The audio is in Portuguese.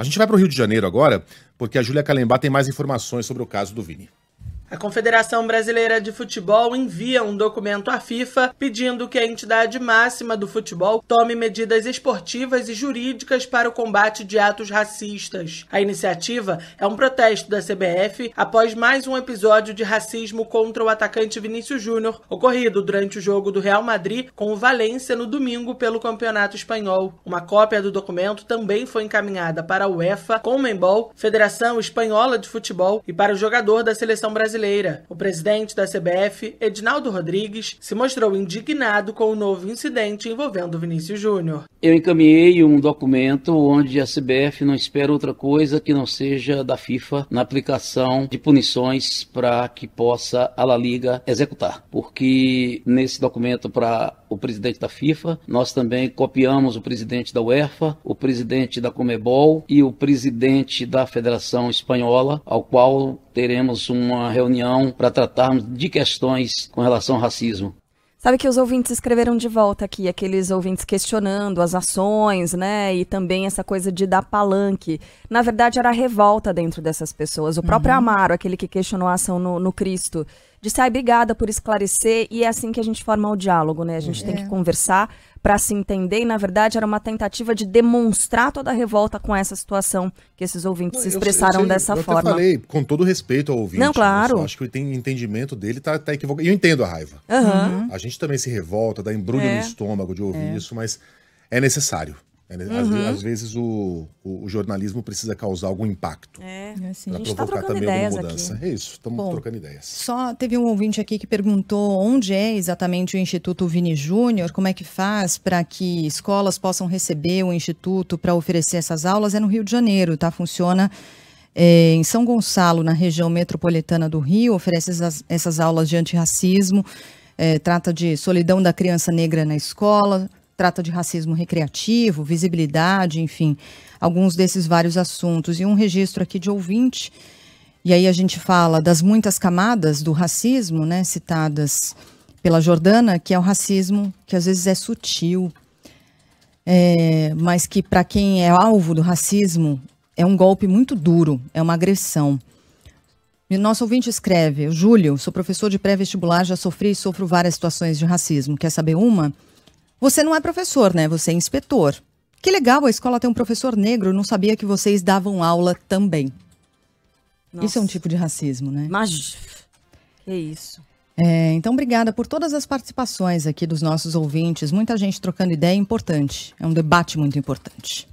A gente vai para o Rio de Janeiro agora, porque a Júlia Calembá tem mais informações sobre o caso do Vini. A Confederação Brasileira de Futebol envia um documento à FIFA pedindo que a entidade máxima do futebol tome medidas esportivas e jurídicas para o combate de atos racistas. A iniciativa é um protesto da CBF após mais um episódio de racismo contra o atacante Vinícius Júnior, ocorrido durante o jogo do Real Madrid com o Valência no domingo pelo Campeonato Espanhol. Uma cópia do documento também foi encaminhada para a UEFA, Comembol, Federação Espanhola de Futebol e para o jogador da seleção brasileira brasileira. O presidente da CBF, Edinaldo Rodrigues, se mostrou indignado com o novo incidente envolvendo Vinícius Júnior. Eu encaminhei um documento onde a CBF não espera outra coisa que não seja da FIFA na aplicação de punições para que possa a La Liga executar. Porque nesse documento para o presidente da FIFA, nós também copiamos o presidente da UEFA, o presidente da Comebol e o presidente da Federação Espanhola, ao qual teremos uma reunião para tratarmos de questões com relação ao racismo. Sabe que os ouvintes escreveram de volta aqui, aqueles ouvintes questionando as ações, né? E também essa coisa de dar palanque. Na verdade, era revolta dentro dessas pessoas. O próprio uhum. Amaro, aquele que questionou a ação no, no Cristo, disse, ai, obrigada por esclarecer, e é assim que a gente forma o diálogo, né? A gente é. tem que é. conversar para se entender, e na verdade era uma tentativa de demonstrar toda a revolta com essa situação que esses ouvintes se expressaram eu, eu, eu, dessa forma. Eu falei, com todo respeito ao ouvinte. Não, claro. Eu acho que o entendimento dele tá, tá equivocado. E eu entendo a raiva. Uhum. A gente também se revolta, dá embrulho é. no estômago de ouvir é. isso, mas é necessário. É, né? Uhum. Às, vezes o, o, o, jornalismo precisa causar algum impacto. É, assim, a gente está trocando ideias mudança. aqui. É isso, estamos trocando ideias. Só teve um ouvinte aqui que perguntou onde é exatamente o Instituto Vini Júnior, como é que faz para que escolas possam receber o Instituto para oferecer essas aulas. É no Rio de Janeiro, tá? Funciona é, em São Gonçalo, na região metropolitana do Rio, oferece essas, essas aulas de antirracismo, é, trata de solidão da criança negra na escola, trata de racismo recreativo, visibilidade, enfim, alguns desses vários assuntos. E um registro aqui de ouvinte. E aí a gente fala das muitas camadas do racismo, né, citadas pela Jordana, que é o racismo que às vezes é sutil, é, mas que para quem é alvo do racismo é um golpe muito duro, é uma agressão. E nosso ouvinte escreve: Júlio, sou professor de pré-vestibular, já sofri e sofro várias situações de racismo. Quer saber uma? Você não é professor, né? Você é inspetor. Que legal a escola ter um professor negro. Não sabia que vocês davam aula também. Nossa. Isso é um tipo de racismo, né? Mas é isso. É, então, obrigada por todas as participações aqui dos nossos ouvintes. Muita gente trocando ideia é importante. É um debate muito importante.